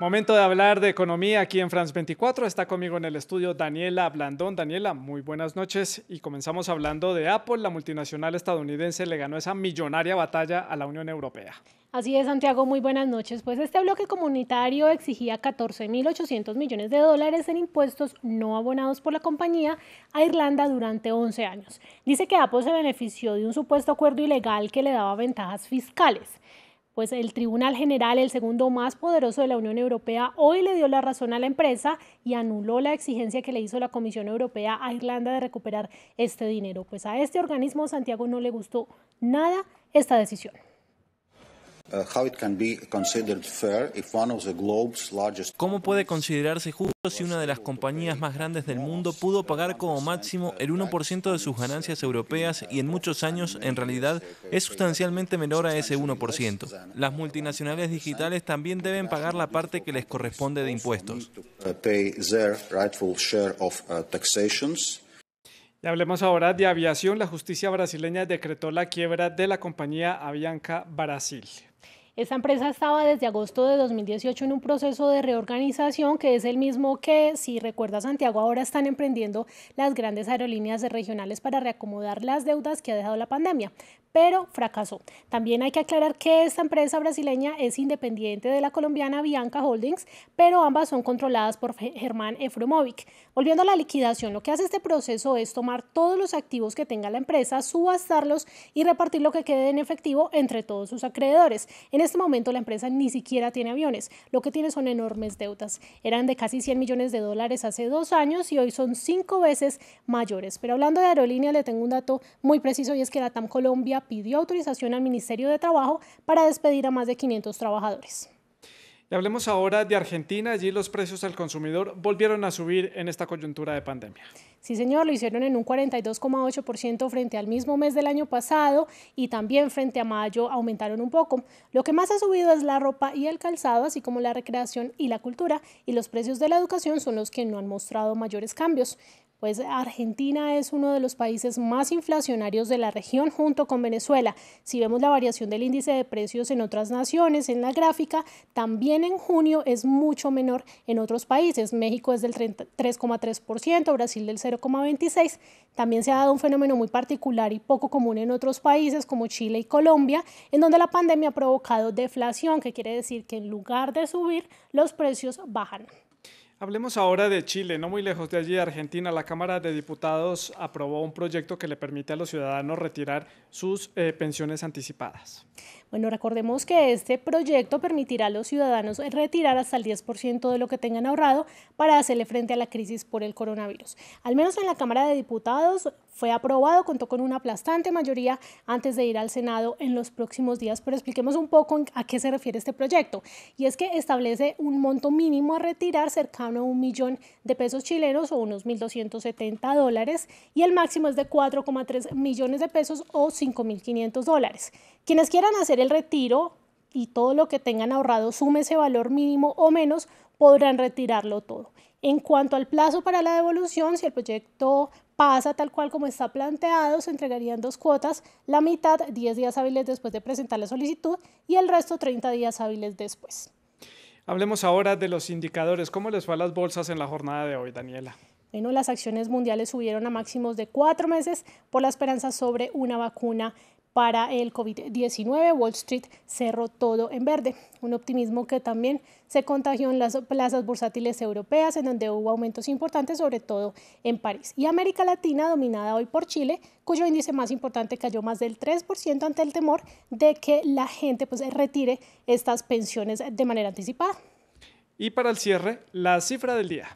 Momento de hablar de economía aquí en France 24. Está conmigo en el estudio Daniela Blandón. Daniela, muy buenas noches y comenzamos hablando de Apple. La multinacional estadounidense le ganó esa millonaria batalla a la Unión Europea. Así es, Santiago, muy buenas noches. Pues este bloque comunitario exigía 14.800 millones de dólares en impuestos no abonados por la compañía a Irlanda durante 11 años. Dice que Apple se benefició de un supuesto acuerdo ilegal que le daba ventajas fiscales. Pues el Tribunal General, el segundo más poderoso de la Unión Europea, hoy le dio la razón a la empresa y anuló la exigencia que le hizo la Comisión Europea a Irlanda de recuperar este dinero. Pues a este organismo Santiago no le gustó nada esta decisión. ¿Cómo puede considerarse justo si una de las compañías más grandes del mundo pudo pagar como máximo el 1% de sus ganancias europeas y en muchos años en realidad es sustancialmente menor a ese 1%? Las multinacionales digitales también deben pagar la parte que les corresponde de impuestos. Uh, uh, y hablemos ahora de aviación. La justicia brasileña decretó la quiebra de la compañía Avianca Brasil. Esta empresa estaba desde agosto de 2018 en un proceso de reorganización que es el mismo que, si recuerda Santiago, ahora están emprendiendo las grandes aerolíneas regionales para reacomodar las deudas que ha dejado la pandemia pero fracasó. También hay que aclarar que esta empresa brasileña es independiente de la colombiana Bianca Holdings, pero ambas son controladas por Germán Efromovic. Volviendo a la liquidación, lo que hace este proceso es tomar todos los activos que tenga la empresa, subastarlos y repartir lo que quede en efectivo entre todos sus acreedores. En este momento la empresa ni siquiera tiene aviones, lo que tiene son enormes deudas. Eran de casi 100 millones de dólares hace dos años y hoy son cinco veces mayores. Pero hablando de aerolínea, le tengo un dato muy preciso y es que la TAM Colombia pidió autorización al Ministerio de Trabajo para despedir a más de 500 trabajadores. Y hablemos ahora de Argentina. Allí los precios al consumidor volvieron a subir en esta coyuntura de pandemia. Sí, señor, lo hicieron en un 42,8% frente al mismo mes del año pasado y también frente a mayo aumentaron un poco. Lo que más ha subido es la ropa y el calzado, así como la recreación y la cultura, y los precios de la educación son los que no han mostrado mayores cambios pues Argentina es uno de los países más inflacionarios de la región junto con Venezuela. Si vemos la variación del índice de precios en otras naciones en la gráfica, también en junio es mucho menor en otros países. México es del 3,3%, Brasil del 0,26%. También se ha dado un fenómeno muy particular y poco común en otros países como Chile y Colombia, en donde la pandemia ha provocado deflación, que quiere decir que en lugar de subir, los precios bajan. Hablemos ahora de Chile, no muy lejos de allí, Argentina. La Cámara de Diputados aprobó un proyecto que le permite a los ciudadanos retirar sus eh, pensiones anticipadas. Bueno, recordemos que este proyecto permitirá a los ciudadanos retirar hasta el 10% de lo que tengan ahorrado para hacerle frente a la crisis por el coronavirus. Al menos en la Cámara de Diputados fue aprobado, contó con una aplastante mayoría antes de ir al Senado en los próximos días, pero expliquemos un poco a qué se refiere este proyecto. Y es que establece un monto mínimo a retirar cercano a un millón de pesos chilenos o unos 1.270 dólares y el máximo es de 4,3 millones de pesos o 5.500 dólares. Quienes quieran hacer el retiro y todo lo que tengan ahorrado, sume ese valor mínimo o menos, podrán retirarlo todo. En cuanto al plazo para la devolución, si el proyecto pasa tal cual como está planteado, se entregarían dos cuotas, la mitad 10 días hábiles después de presentar la solicitud y el resto 30 días hábiles después. Hablemos ahora de los indicadores. ¿Cómo les fue a las bolsas en la jornada de hoy, Daniela? Bueno, las acciones mundiales subieron a máximos de cuatro meses por la esperanza sobre una vacuna para el COVID-19, Wall Street cerró todo en verde, un optimismo que también se contagió en las plazas bursátiles europeas, en donde hubo aumentos importantes, sobre todo en París. Y América Latina, dominada hoy por Chile, cuyo índice más importante cayó más del 3% ante el temor de que la gente pues, retire estas pensiones de manera anticipada. Y para el cierre, la cifra del día.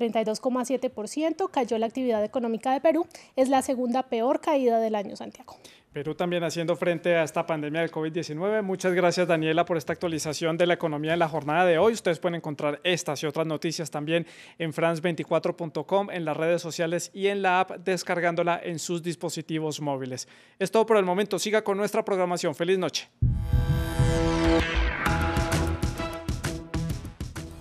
32,7%, cayó la actividad económica de Perú, es la segunda peor caída del año, Santiago. Perú también haciendo frente a esta pandemia del COVID-19. Muchas gracias Daniela por esta actualización de la economía en la jornada de hoy. Ustedes pueden encontrar estas y otras noticias también en france24.com, en las redes sociales y en la app descargándola en sus dispositivos móviles. Es todo por el momento. Siga con nuestra programación. Feliz noche.